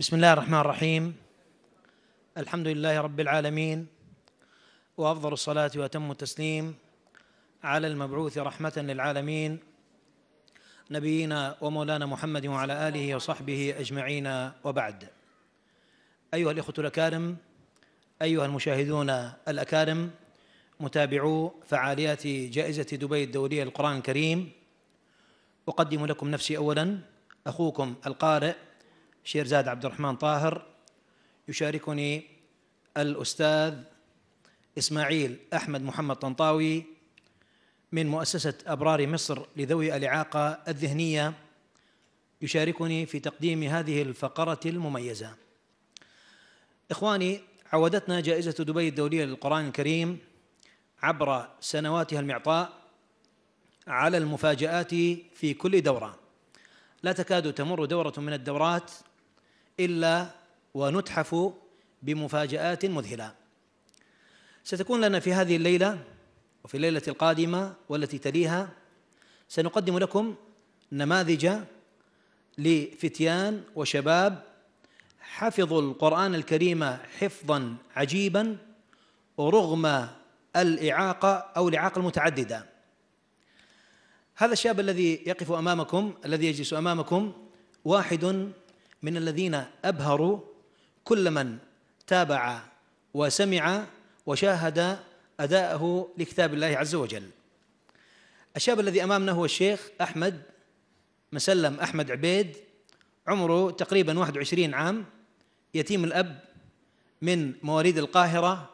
بسم الله الرحمن الرحيم الحمد لله رب العالمين وافضل الصلاه واتم التسليم على المبعوث رحمه للعالمين نبينا ومولانا محمد وعلى اله وصحبه اجمعين وبعد ايها الاخوه الاكارم ايها المشاهدون الاكارم متابعو فعاليات جائزه دبي الدوليه للقران الكريم اقدم لكم نفسي اولا اخوكم القارئ شيرزاد عبد الرحمن طاهر يشاركني الأستاذ إسماعيل أحمد محمد طنطاوي من مؤسسة أبرار مصر لذوي الإعاقة الذهنية يشاركني في تقديم هذه الفقرة المميزة إخواني عودتنا جائزة دبي الدولية للقرآن الكريم عبر سنواتها المعطاء على المفاجآت في كل دورة لا تكاد تمر دورة من الدورات إلا ونتحف بمفاجآت مذهلة ستكون لنا في هذه الليلة وفي الليلة القادمة والتي تليها سنقدم لكم نماذج لفتيان وشباب حفظوا القرآن الكريم حفظا عجيبا رغم الإعاقة أو الإعاقة المتعددة هذا الشاب الذي يقف أمامكم الذي يجلس أمامكم واحد من الذين أبهروا كل من تابع وسمع وشاهد أداءه لكتاب الله عز وجل الشاب الذي أمامنا هو الشيخ أحمد مسلم أحمد عبيد عمره تقريبا 21 عام يتيم الأب من مواريد القاهرة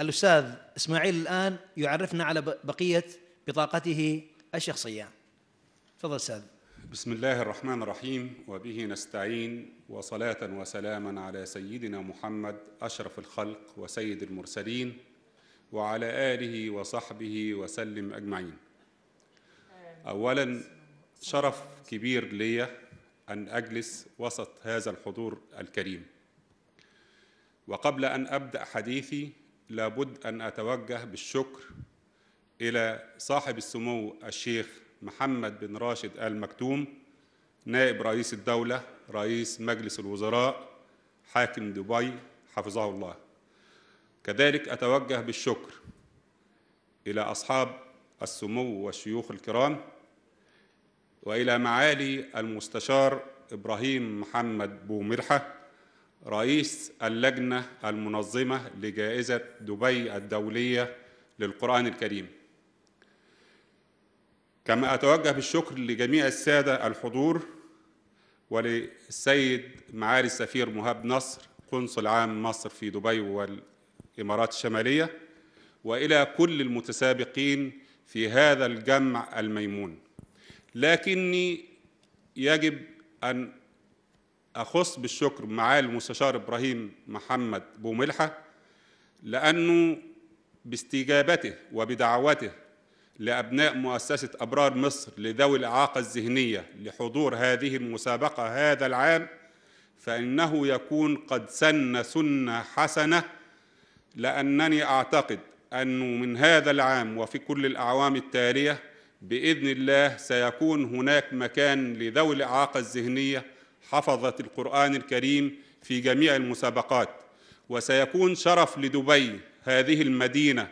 الأستاذ إسماعيل الآن يعرفنا على بقية بطاقته الشخصية تفضل أستاذ بسم الله الرحمن الرحيم وبه نستعين وصلاة وسلاما على سيدنا محمد أشرف الخلق وسيد المرسلين وعلى آله وصحبه وسلم أجمعين أولا شرف كبير لي أن أجلس وسط هذا الحضور الكريم وقبل أن أبدأ حديثي لابد أن أتوجه بالشكر إلى صاحب السمو الشيخ محمد بن راشد آل مكتوم نائب رئيس الدولة رئيس مجلس الوزراء حاكم دبي حفظه الله كذلك أتوجه بالشكر إلى أصحاب السمو والشيوخ الكرام وإلى معالي المستشار إبراهيم محمد بومرحة رئيس اللجنة المنظمة لجائزة دبي الدولية للقرآن الكريم كما أتوجه بالشكر لجميع السادة الحضور وللسيد معالي السفير مهاب نصر قنصل عام مصر في دبي والإمارات الشمالية وإلى كل المتسابقين في هذا الجمع الميمون لكني يجب أن أخص بالشكر معالي المستشار إبراهيم محمد بوملحة لأنه باستجابته وبدعوته لأبناء مؤسسة أبرار مصر لذوي الإعاقة الذهنية لحضور هذه المسابقة هذا العام فإنه يكون قد سن سنة حسنة لأنني أعتقد أنه من هذا العام وفي كل الأعوام التالية بإذن الله سيكون هناك مكان لذوي الإعاقة الذهنية حفظت القرآن الكريم في جميع المسابقات وسيكون شرف لدبي هذه المدينة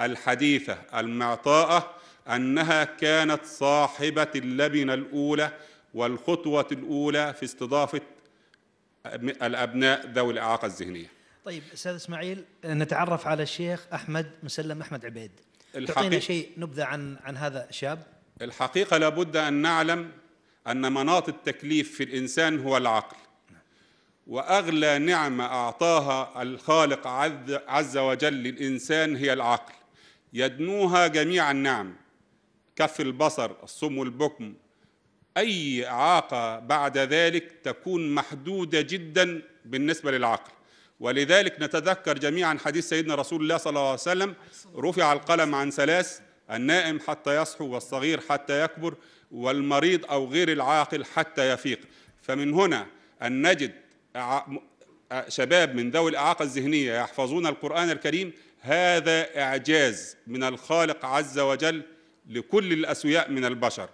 الحديثة المعطاءة أنها كانت صاحبة اللبنة الأولى والخطوة الأولى في استضافة الأبناء ذوي الإعاقة الذهنية طيب أستاذ إسماعيل نتعرف على الشيخ أحمد مسلم أحمد عبيد تعطينا شيء نبذة عن, عن هذا الشاب الحقيقة لابد أن نعلم أن مناط التكليف في الإنسان هو العقل وأغلى نعمة أعطاها الخالق عز وجل للإنسان هي العقل يدنوها جميع النعم كف البصر الصم البكم أي إعاقة بعد ذلك تكون محدودة جدا بالنسبة للعقل ولذلك نتذكر جميعا حديث سيدنا رسول الله صلى الله عليه وسلم رفع القلم عن ثلاث النائم حتى يصحو والصغير حتى يكبر والمريض أو غير العاقل حتى يفيق فمن هنا أن نجد شباب من ذوي الإعاقة الذهنية يحفظون القرآن الكريم هذا إعجاز من الخالق عز وجل لكل الأسوياء من البشر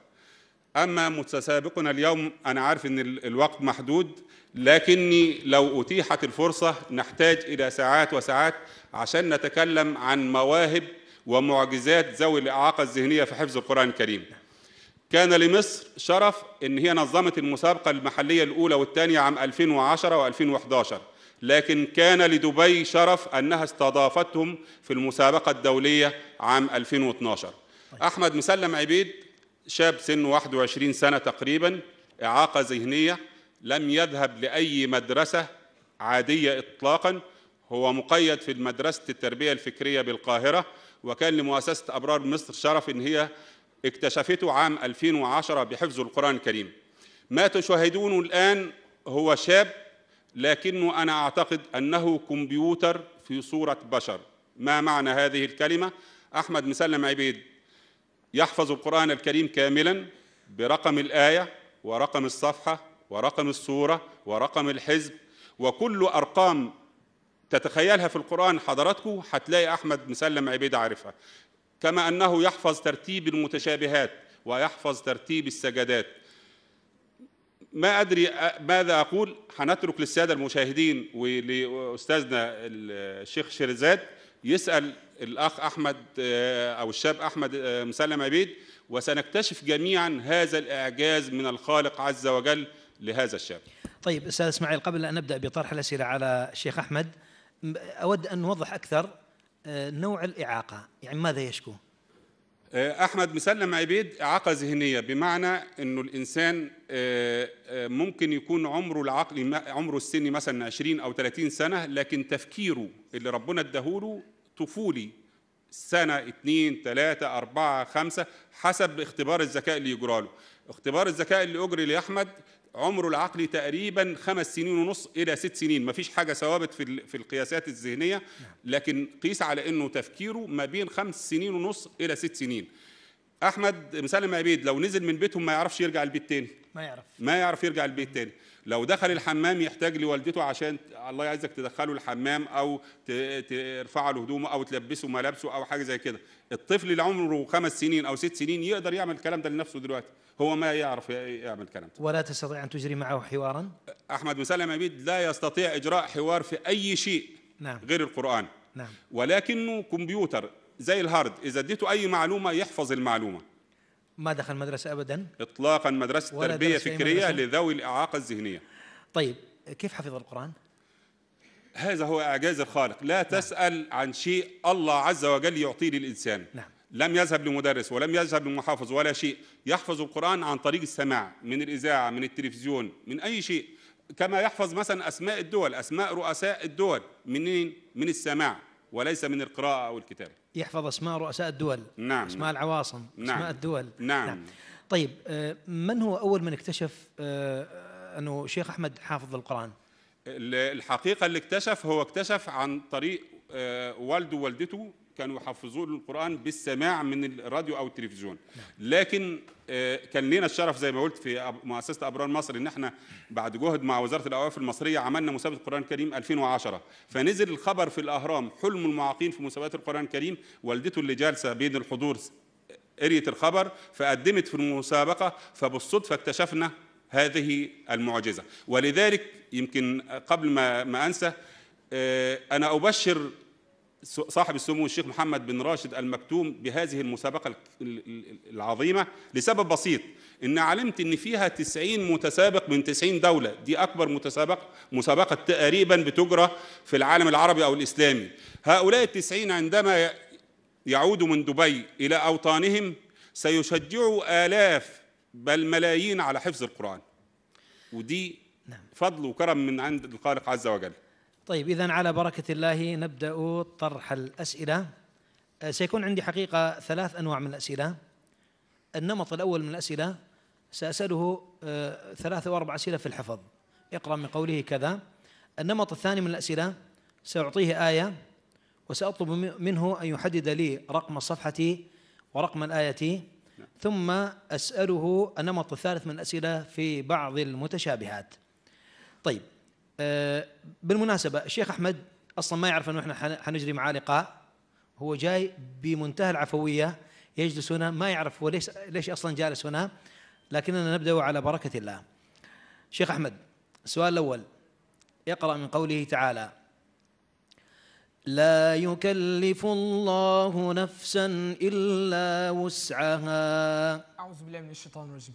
أما متسابقنا اليوم أنا عارف أن الوقت محدود لكني لو أتيحت الفرصة نحتاج إلى ساعات وساعات عشان نتكلم عن مواهب ومعجزات ذوي الإعاقة الذهنية في حفظ القرآن الكريم كان لمصر شرف أن هي نظمت المسابقة المحلية الأولى والثانية عام 2010 و2011 لكن كان لدبي شرف أنها استضافتهم في المسابقة الدولية عام 2012 طيب. أحمد مسلم عبيد شاب سنه 21 سنة تقريبا إعاقة ذهنية لم يذهب لأي مدرسة عادية إطلاقا هو مقيد في مدرسة التربية الفكرية بالقاهرة وكان لمؤسسة أبرار مصر شرف إن هي اكتشفته عام 2010 بحفظ القرآن الكريم ما تشاهدونه الآن هو شاب لكنه أنا أعتقد أنه كمبيوتر في صورة بشر ما معنى هذه الكلمة؟ أحمد مسلم عبيد يحفظ القرآن الكريم كاملا برقم الآية ورقم الصفحة ورقم السورة ورقم الحزب وكل أرقام تتخيلها في القرآن حضراتكم هتلاقي أحمد مسلم عبيد عارفها كما أنه يحفظ ترتيب المتشابهات ويحفظ ترتيب السجدات ما أدري ماذا أقول هنترك للسادة المشاهدين ولأستاذنا الشيخ شرزاد يسأل الأخ أحمد آه، أو الشاب أحمد آه، مسلم عبيد وسنكتشف جميعا هذا الإعجاز من الخالق عز وجل لهذا الشاب طيب أستاذ إسماعيل قبل أن نبدأ بطرح الأسئلة على الشيخ أحمد أود أن نوضح أكثر آه، نوع الإعاقة يعني ماذا يشكو آه، احمد مسلم عبيد اعاقه ذهنيه بمعنى انه الانسان آه، آه، ممكن يكون عمره العقلي عمره السني مثلا 20 او 30 سنه لكن تفكيره اللي ربنا اداهوله طفولي سنه اثنين ثلاثه اربعه خمسه حسب اختبار الذكاء اللي يجرى له اختبار الذكاء اللي اجري لاحمد عمره العقلي تقريبا خمس سنين ونص الى ست سنين ما فيش حاجه ثوابت في في القياسات الذهنيه نعم. لكن قيس على انه تفكيره ما بين خمس سنين ونص الى ست سنين احمد مسلم عبيد لو نزل من بيتهم ما يعرفش يرجع البيت تاني ما يعرف ما يعرف يرجع البيت تاني لو دخل الحمام يحتاج لوالدته عشان الله يعزك تدخله الحمام او ترفع له هدومه او تلبسه ملابسه او حاجه زي كده الطفل اللي عمره خمس سنين او ست سنين يقدر يعمل الكلام ده لنفسه دلوقتي هو ما يعرف يعمل الكلام ده ولا تستطيع ان تجري معه حوارا احمد مسلم عبيد لا يستطيع اجراء حوار في اي شيء نعم. غير القران نعم. ولكنه كمبيوتر زي الهارد اذا اديته اي معلومه يحفظ المعلومه ما دخل مدرسة أبدا إطلاقا مدرسة تربية درس فكرية مدرسة؟ لذوي الإعاقة الذهنية طيب كيف حفظ القرآن؟ هذا هو إعجاز الخالق لا نعم. تسأل عن شيء الله عز وجل يعطيه للإنسان نعم لم يذهب لمدرس ولم يذهب لمحافظ ولا شيء يحفظ القرآن عن طريق السماع من الإذاعة من التلفزيون من أي شيء كما يحفظ مثلا أسماء الدول أسماء رؤساء الدول منين؟ من السماع وليس من القراءة أو الكتابة يحفظ أسماء رؤساء الدول نعم أسماء نعم. العواصم نعم أسماء الدول نعم, نعم. طيب آه، من هو أول من اكتشف آه، أنه شيخ أحمد حافظ القرآن؟ الحقيقة اللي اكتشف هو اكتشف عن طريق آه، والده ووالدته كانوا يحفظون القرآن بالسماع من الراديو أو التلفزيون لكن آه، كان لنا الشرف زي ما قلت في مؤسسة أبرار مصر إن إحنا بعد جهد مع وزارة الأوقاف المصرية عملنا مسابقة القرآن الكريم 2010 فنزل الخبر في الأهرام حلم المعاقين في مسابقة القرآن الكريم والدته اللي جالسة بين الحضور قريت الخبر فقدمت في المسابقة فبالصدفة اكتشفنا هذه المعجزة ولذلك يمكن قبل ما, ما أنسى آه، أنا أبشر صاحب السمو الشيخ محمد بن راشد المكتوم بهذه المسابقة العظيمة لسبب بسيط إن علمت إن فيها 90 متسابق من 90 دولة دي أكبر متسابق مسابقة تقريبا بتجرى في العالم العربي أو الإسلامي هؤلاء التسعين عندما يعودوا من دبي إلى أوطانهم سيشجعوا آلاف بل ملايين على حفظ القرآن ودي نعم. فضل وكرم من عند الخالق عز وجل طيب إذا على بركة الله نبدأ طرح الأسئلة آه، سيكون عندي حقيقة ثلاث أنواع من الأسئلة النمط الأول من الأسئلة سأسأله آه، ثلاثة وأربع أسئلة في الحفظ اقرأ من قوله كذا النمط الثاني من الأسئلة سأعطيه آية وسأطلب منه أن يحدد لي رقم الصفحة ورقم الآية نعم. ثم أسأله النمط الثالث من الأسئلة في بعض المتشابهات طيب آه، بالمناسبه الشيخ احمد اصلا ما يعرف انه احنا حنجري معاه لقاء هو جاي بمنتهى العفويه يجلس هنا ما يعرف هو ليش ليش اصلا جالس هنا لكننا نبدا على بركه الله. شيخ احمد السؤال الاول يقرا من قوله تعالى: لا يكلف الله نفسا الا وسعها. اعوذ بالله من الشيطان الرجيم.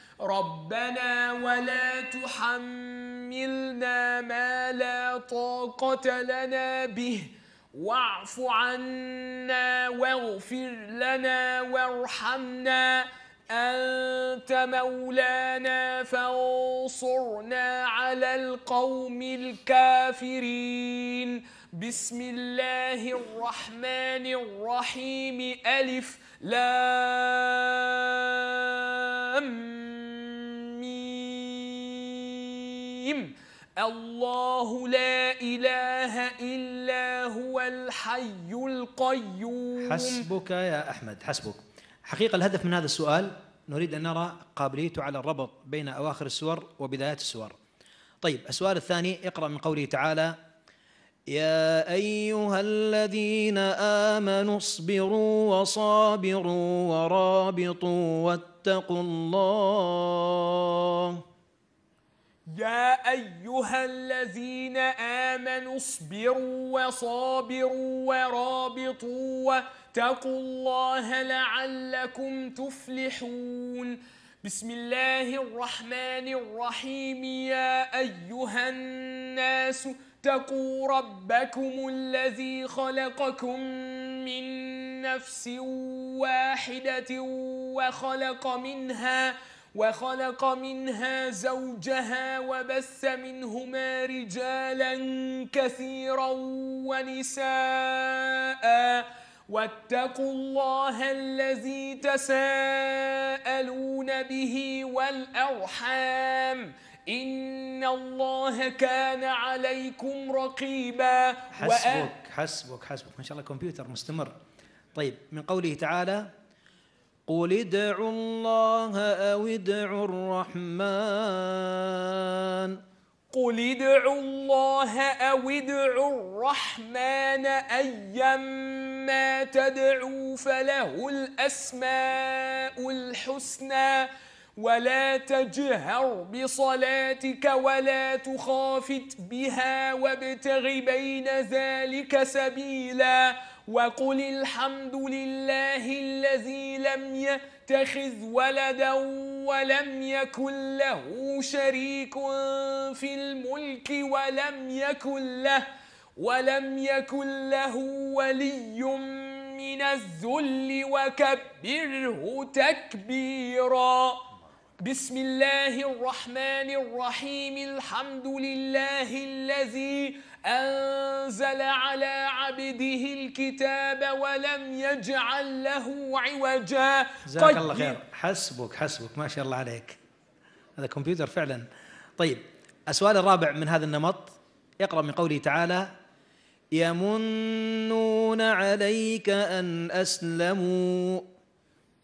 ربنا ولا تحملنا ما لا طاقة لنا به واعف عنا واغفر لنا وارحمنا أنت مولانا فانصرنا على القوم الكافرين بسم الله الرحمن الرحيم ألف لام الرحيم الله لا إله إلا هو الحي القيوم حسبك يا أحمد حسبك حقيقة الهدف من هذا السؤال نريد أن نرى قابليته على الربط بين أواخر السور وبدايات السور طيب السؤال الثاني اقرأ من قوله تعالى يا أيها الذين آمنوا اصبروا وصابروا ورابطوا واتقوا الله يا أيها الذين آمنوا اصبروا وصابروا ورابطوا واتقوا الله لعلكم تفلحون بسم الله الرحمن الرحيم يا أيها الناس اتقوا ربكم الذي خلقكم من نفس واحدة وخلق منها وخلق منها زوجها وبث منهما رجالا كثيرا ونساء واتقوا الله الذي تساءلون به والأرحام إن الله كان عليكم رقيبا حسبك حسبك حسبك ما شاء الله كمبيوتر مستمر طيب من قوله تعالى قل ادعوا الله أو ادعوا الرحمن قل ادعوا الله أو ادعوا الرحمن أيما تدعوا فله الأسماء الحسنى ولا تجهر بصلاتك ولا تخافت بها وابتغ بين ذلك سبيلاً وقل الحمد لله الذي لم يتخذ ولدا ولم يكن له شريك في الملك ولم يكن له ولم يكن له ولي من الذل وكبره تكبيرا بسم الله الرحمن الرحيم الحمد لله الذي أنزل على عبده الكتاب ولم يجعل له عوجا جزاك طيب. الله خير حسبك حسبك ما شاء الله عليك هذا كمبيوتر فعلا طيب السؤال الرابع من هذا النمط اقرأ من قوله تعالى يمنون عليك أن أسلموا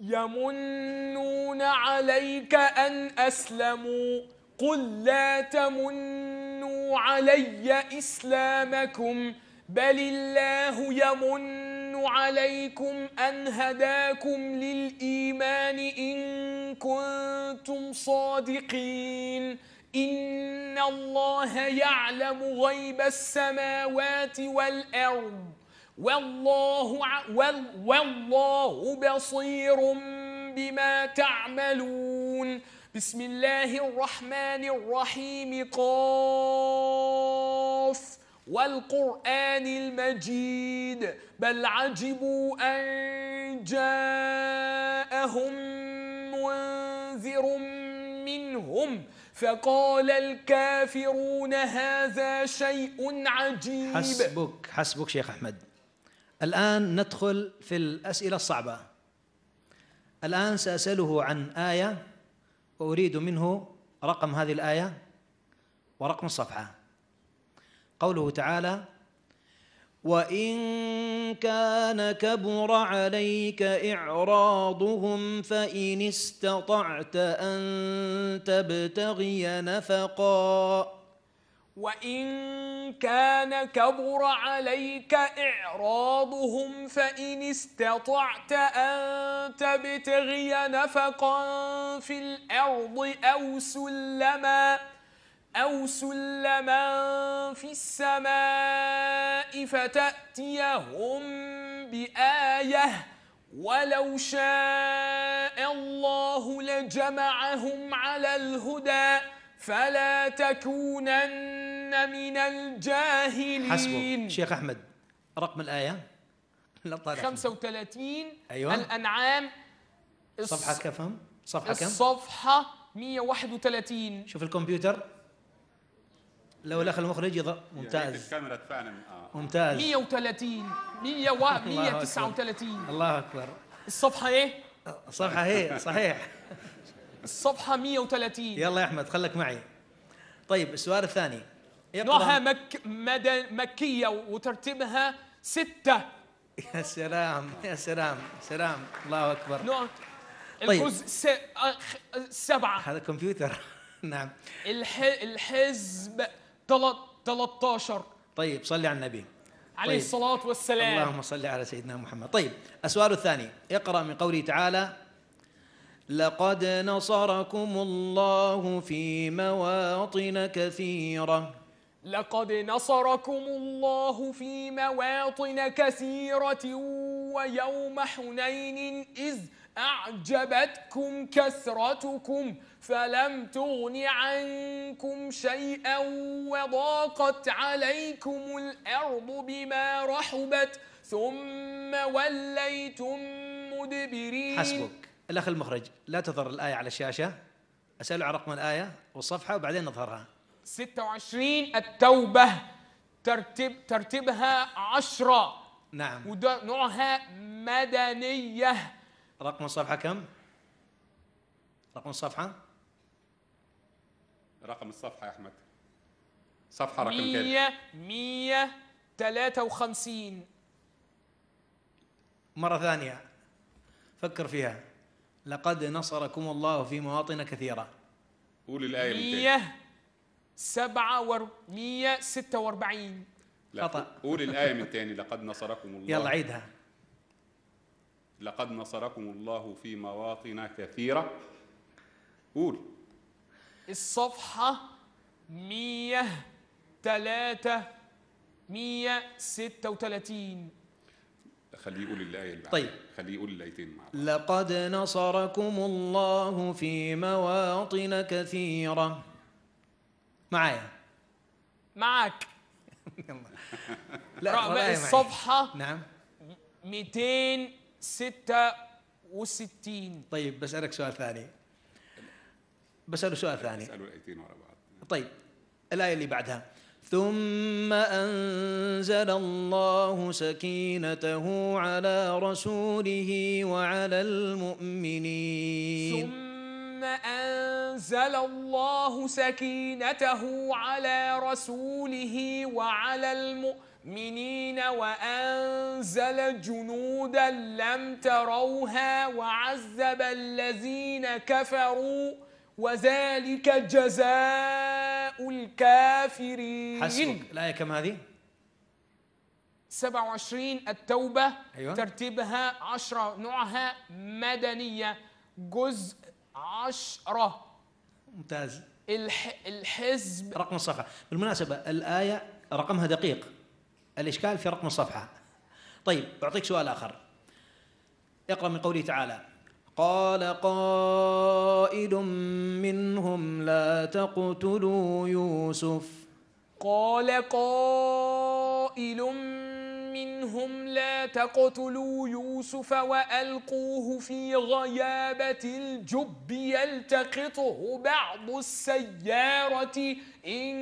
يمنون عليك أن أسلموا قل لا تمنوا علي إسلامكم بل الله يمن عليكم أن هداكم للإيمان إن كنتم صادقين إن الله يعلم غيب السماوات والأرض والله والله بصير بما تعملون بسم الله الرحمن الرحيم قاف والقرآن المجيد بل عجبوا أن جاءهم منذر منهم فقال الكافرون هذا شيء عجيب حسبك حسبك شيخ أحمد الآن ندخل في الأسئلة الصعبة الآن سأسأله عن آية وأريد منه رقم هذه الآية ورقم الصفحة قوله تعالى وإن كان كبر عليك إعراضهم فإن استطعت أن تبتغي نفقاً وإن كان كبر عليك إعراضهم فإن استطعت أن تبتغي نفقا في الأرض أو سلما أو سلما في السماء فتأتيهم بآية ولو شاء الله لجمعهم على الهدى فلا تكونن من الجاهلين حسبه شيخ أحمد رقم الآية لا طالع 35 أيوة. الأنعام صفحة كم صفحة كم الصفحة 131 شوف الكمبيوتر لو دخل المخرج يض... ممتاز الكاميرا اه ممتاز 130 139 الله اكبر الصفحه ايه؟ الصفحة ايه صحيح الصفحة 130 يلا يا أحمد خلك معي طيب السؤال الثاني نوعها مك مدى مكية وترتيبها ستة يا سلام يا سلام سلام الله أكبر نوع طيب. الجزء س... أخ... سبعة هذا كمبيوتر نعم الح... الحزب تلت... 13 طيب صلي على النبي عليه طيب. الصلاة والسلام اللهم صل على سيدنا محمد طيب السؤال الثاني اقرأ من قوله تعالى لقد نصركم الله في مواطن كثيرة لقد نصركم الله في مواطن كثيرة ويوم حنين إذ أعجبتكم كثرتكم فلم تغن عنكم شيئا وضاقت عليكم الأرض بما رحبت ثم وليتم مدبرين حسبك الأخ المخرج لا تظهر الآية على الشاشة أسأله عن رقم الآية والصفحة وبعدين نظهرها 26 التوبة ترتيب ترتيبها عشرة نعم وده نوعها مدنية رقم الصفحة كم؟ رقم الصفحة؟ رقم الصفحة يا أحمد صفحة رقم كام؟ 100 153 مرة ثانية فكر فيها لقد نصركم الله في مواطن كثيرة قول الآية 146 خطأ قول الآية من تاني لقد نصركم الله يلا عيدها لقد نصركم الله في مواطن كثيرة قول الصفحة 100 3 136 خليه يقول الآية اللي طيب خليه يقول الآيتين مع بعض لقد نصركم الله في مواطن كثيرة معايا معاك لا رقم الصفحة نعم 266 طيب بسألك سؤال ثاني بسأله سؤال ثاني اسأله الآيتين ورا بعض طيب الآية اللي بعدها ثم انزل الله سكينته على رسوله وعلى المؤمنين ثم انزل الله سكينته على رسوله وعلى المؤمنين وانزل جنودا لم تروها وعذب الذين كفروا وذلك جزاء الكافرين حسبك الآية كم هذه؟ 27 التوبة أيوة. ترتيبها 10 نوعها مدنية جزء 10 ممتاز الح... الحزب رقم الصفحة بالمناسبة الآية رقمها دقيق الإشكال في رقم الصفحة طيب أعطيك سؤال آخر اقرأ من قوله تعالى قال قائل منهم لا تقتلوا يوسف قال قائل منهم لا تقتلوا يوسف وألقوه في غيابة الجب يلتقطه بعض السيارة إن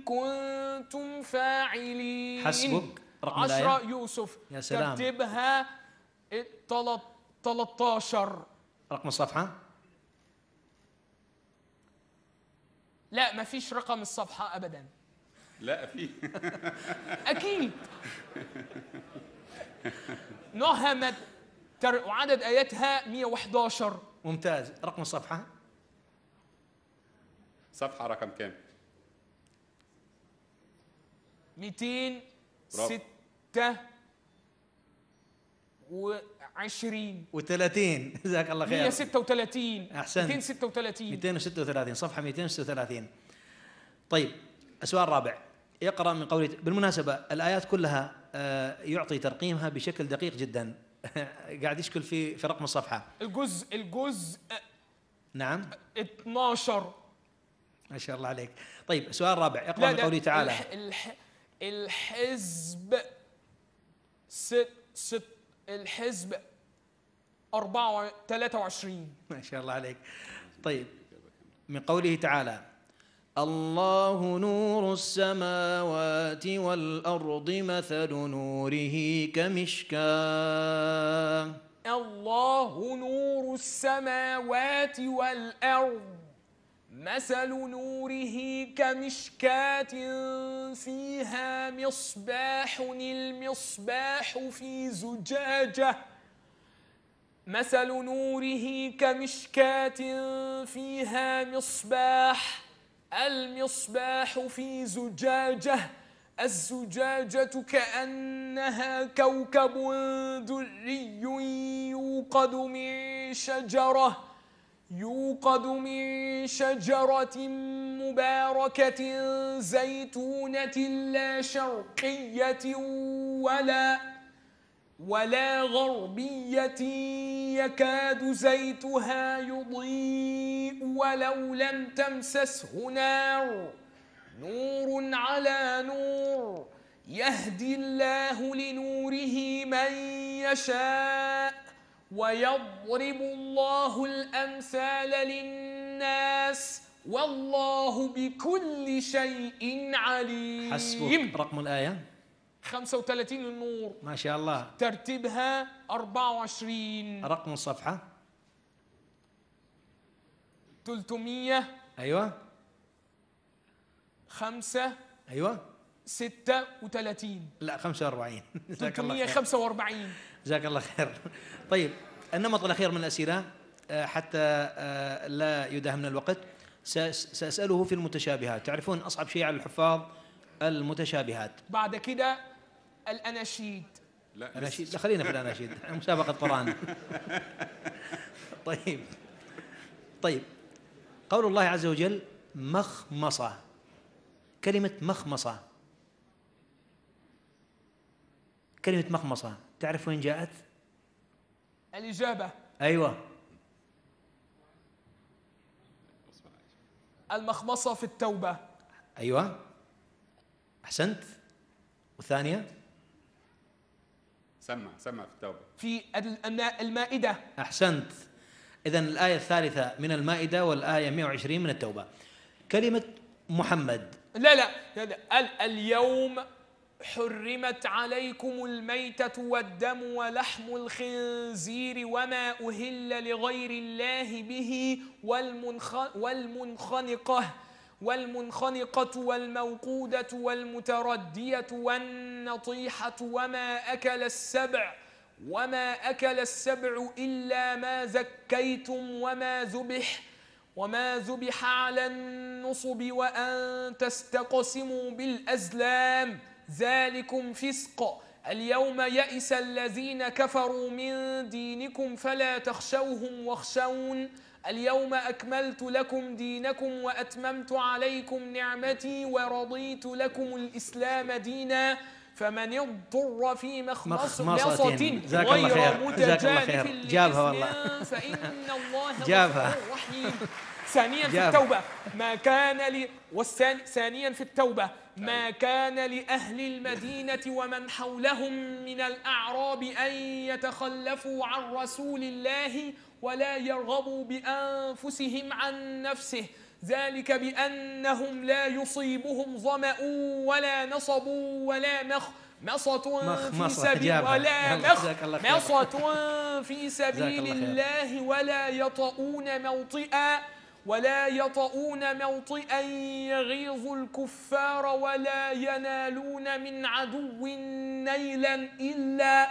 كنتم فاعلين حسبك رقم عشرة يوسف يا سلام كتبها 13 رقم الصفحة لا ما فيش رقم الصفحة أبدا لا في أكيد نهمت وعدد آياتها 111 ممتاز رقم الصفحة صفحة رقم كام 206 و20 و30 جزاك الله خير 136 أحسنت 236 236 صفحة 236 طيب السؤال الرابع اقرأ من قوله بالمناسبة الآيات كلها آه، يعطي ترقيمها بشكل دقيق جدا قاعد يشكل في في رقم الصفحة الجزء الجزء آه، نعم 12 ما شاء الله عليك طيب السؤال الرابع اقرأ من قوله تعالى الح الح الحزب ست ست الحزب 24 23 ما شاء الله عليك طيب من قوله تعالى الله نور السماوات والأرض مثل نوره كمشكاة الله نور السماوات والأرض مثل نوره كمشكاة فيها مصباح المصباح في زجاجة مثل نوره كمشكاة فيها مصباح المصباح في زجاجة الزجاجة كأنها كوكب دري يوقد من شجره يوقد من شجرة مباركة زيتونة لا شرقية ولا ولا غربية يكاد زيتها يضيء ولو لم تمسسه نار نور على نور يهدي الله لنوره من يشاء ويضرب الله الأمثال للناس والله بكل شيء عليم حسبك رقم الآية 35 للنور ما شاء الله ترتيبها 24 رقم الصفحة 300 أيوة 5 أيوة 36 لا 45 345 جزاك الله خير طيب النمط الأخير من الأسئلة آه، حتى آه، لا يداهمنا الوقت سأسأله في المتشابهات تعرفون أصعب شيء على الحفاظ المتشابهات بعد كده الأناشيد لا أناشيد خلينا في الأناشيد مسابقة قرآن طيب طيب قول الله عز وجل مخمصة كلمة مخمصة كلمة مخمصة تعرف وين جاءت؟ الإجابة أيوة المخمصة في التوبة أيوة أحسنت وثانية سمع سمع في التوبة في المائدة أحسنت إذا الآية الثالثة من المائدة والآية 120 من التوبة كلمة محمد لا لا, لا, لا. اليوم حرمت عليكم الميتة والدم ولحم الخنزير وما أهل لغير الله به والمنخنقة والمنخنقة والموقودة والمتردية والنطيحة وما أكل السبع وما أكل السبع إلا ما زكيتم وما ذبح وما ذبح على النصب وأن تستقسموا بالأزلام ۖ ذلكم فسق اليوم يئس الذين كفروا من دينكم فلا تخشوهم واخشون اليوم أكملت لكم دينكم وأتممت عليكم نعمتي ورضيت لكم الإسلام دينا فمن اضطر في مخمصة غير متجانف جابها فإن الله غفور رحيم ثانيا في التوبة ما كان لي والثاني ثانيا في التوبة ما طيب. كان لأهل المدينة ومن حولهم من الأعراب أن يتخلفوا عن رسول الله ولا يرغبوا بأنفسهم عن نفسه ذلك بأنهم لا يصيبهم ظمأ ولا نصب ولا مخ مصة في سبيل ولا مخ مصة في سبيل الله ولا يطؤون موطئا ولا يطؤون موطئا يغيظ الكفار ولا ينالون من عدو نيلا إلا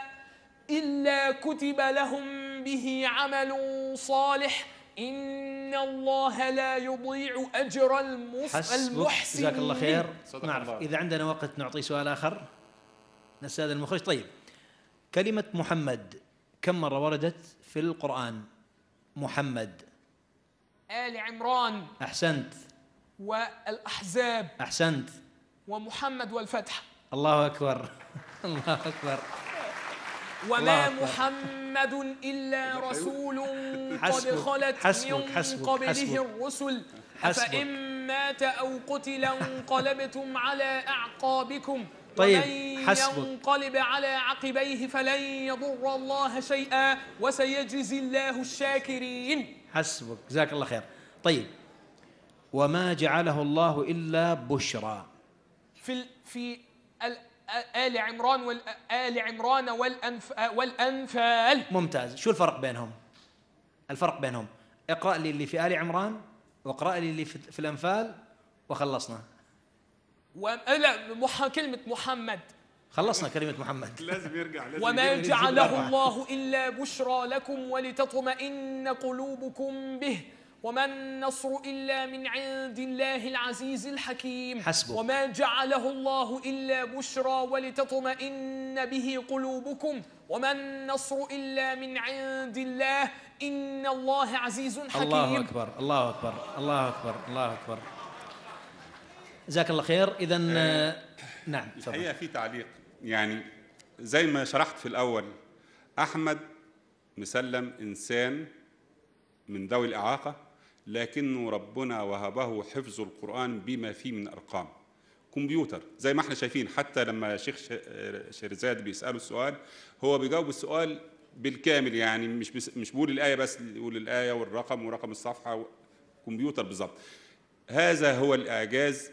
إلا كتب لهم به عمل صالح إن الله لا يضيع أجر المحسنين جزاك الله خير نعرف إذا عندنا وقت نعطي سؤال آخر نسأل المخرج طيب كلمة محمد كم مرة وردت في القرآن محمد آل عمران أحسنت والأحزاب أحسنت ومحمد والفتح الله أكبر الله أكبر وما محمد إلا رسول قد خلت من قبله الرسل أفإن مات أو قتل انقلبتم على أعقابكم طيب ومن حسبك. ينقلب على عقبيه فلن يضر الله شيئا وسيجزي الله الشاكرين حسبك جزاك الله خير طيب وما جعله الله إلا بشرى في في آل عمران وال عمران والأنف والأنفال ممتاز شو الفرق بينهم الفرق بينهم اقرأ لي اللي في آل عمران واقرأ لي اللي في الأنفال وخلصنا و... لا كلمة محمد خلصنا كلمة محمد لازم يرجع لازم وما جعله الله إلا بشرى لكم ولتطمئن قلوبكم به وما النصر إلا من عند الله العزيز الحكيم حسبه. وما جعله الله إلا بشرى ولتطمئن به قلوبكم وما النصر إلا من عند الله إن الله عزيز حكيم الله أكبر الله أكبر الله أكبر الله أكبر جزاك الله خير إذا آه، نعم الحقيقة في تعليق يعني زي ما شرحت في الأول أحمد مسلم إنسان من ذوي الإعاقة لكنه ربنا وهبه حفظ القرآن بما فيه من أرقام كمبيوتر زي ما احنا شايفين حتى لما شيخ شرزاد بيسأله السؤال هو بيجاوب السؤال بالكامل يعني مش مش بيقول الآية بس يقول الآية والرقم ورقم الصفحة كمبيوتر بالظبط هذا هو الإعجاز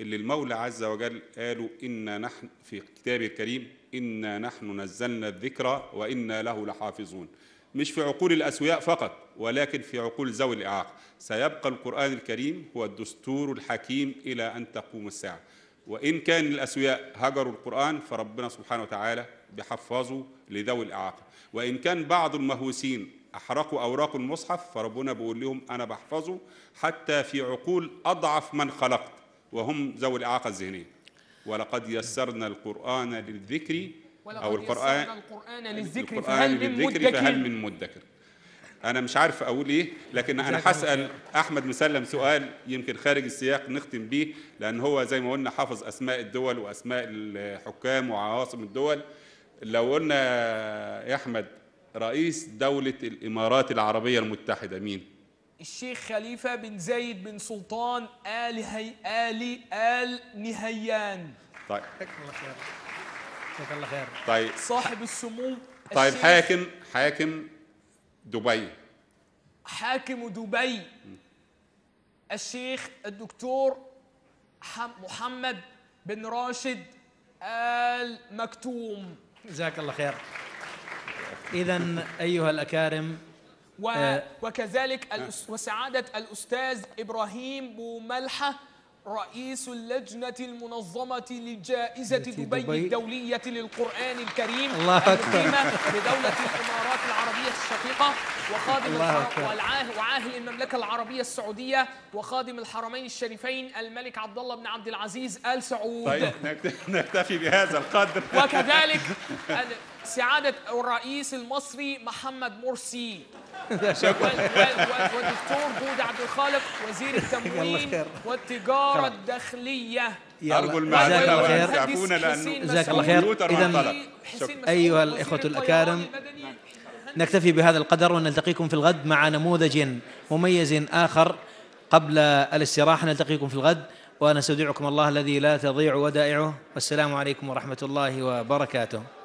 اللي المولى عز وجل قالوا إنا نحن في كتابه الكريم إنا نحن نزلنا الذكرى وإنا له لحافظون مش في عقول الأسوياء فقط ولكن في عقول ذوي الإعاقة سيبقى القرآن الكريم هو الدستور الحكيم إلى أن تقوم الساعة وإن كان الأسوياء هجروا القرآن فربنا سبحانه وتعالى بيحفظه لذوي الإعاقة وإن كان بعض المهووسين أحرقوا أوراق المصحف فربنا بيقول لهم أنا بحفظه حتى في عقول أضعف من خلقت وهم ذوي الإعاقة الذهنية ولقد يسرنا القرآن للذكر أو القرآن القرآن للذكر فهل من مدكر فهل من مدكر أنا مش عارف أقول إيه لكن أنا هسأل أحمد مسلم سؤال يمكن خارج السياق نختم بيه لأن هو زي ما قلنا حافظ أسماء الدول وأسماء الحكام وعواصم الدول لو قلنا يا أحمد رئيس دولة الإمارات العربية المتحدة مين؟ الشيخ خليفة بن زايد بن سلطان آل هي آل آل نهيان طيب جزاك الله خير جزاك الله خير طيب صاحب السمو طيب حاكم حاكم دبي حاكم دبي الشيخ الدكتور محمد بن راشد آل مكتوم جزاك الله خير إذا أيها الأكارم آه. وكذلك آه. وسعادة الأستاذ إبراهيم بوملحة رئيس اللجنة المنظمة لجائزة دبي, دبي الدولية للقرآن الكريم الله المقيمة بدولة الإمارات العربية الشقيقة وخادم وعاهل المملكة العربية السعودية وخادم الحرمين الشريفين الملك عبد الله بن عبد العزيز آل سعود طيب نكتفي بهذا القدر وكذلك سعادة الرئيس المصري محمد مرسي والدكتور جود عبد الخالق وزير التموين والتجارة الداخلية أرجو المعذرة وأن جزاك الله خير إذا أيها الإخوة الأكارم نكتفي بهذا القدر ونلتقيكم في الغد مع نموذج مميز آخر قبل الاستراحة نلتقيكم في الغد ونستودعكم الله الذي لا تضيع ودائعه والسلام عليكم ورحمة الله وبركاته